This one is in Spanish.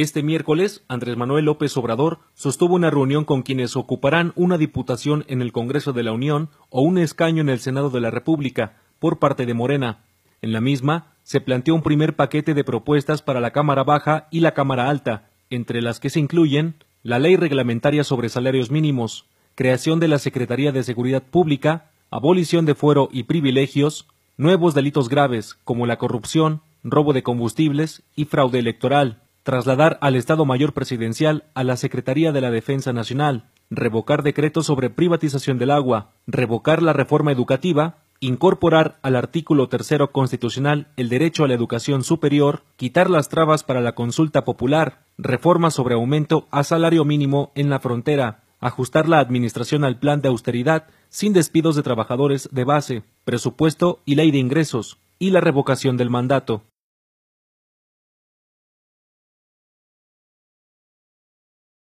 Este miércoles, Andrés Manuel López Obrador sostuvo una reunión con quienes ocuparán una diputación en el Congreso de la Unión o un escaño en el Senado de la República por parte de Morena. En la misma, se planteó un primer paquete de propuestas para la Cámara Baja y la Cámara Alta, entre las que se incluyen la ley reglamentaria sobre salarios mínimos, creación de la Secretaría de Seguridad Pública, abolición de fuero y privilegios, nuevos delitos graves como la corrupción, robo de combustibles y fraude electoral trasladar al Estado Mayor Presidencial a la Secretaría de la Defensa Nacional, revocar decretos sobre privatización del agua, revocar la reforma educativa, incorporar al artículo tercero constitucional el derecho a la educación superior, quitar las trabas para la consulta popular, reforma sobre aumento a salario mínimo en la frontera, ajustar la administración al plan de austeridad sin despidos de trabajadores de base, presupuesto y ley de ingresos, y la revocación del mandato.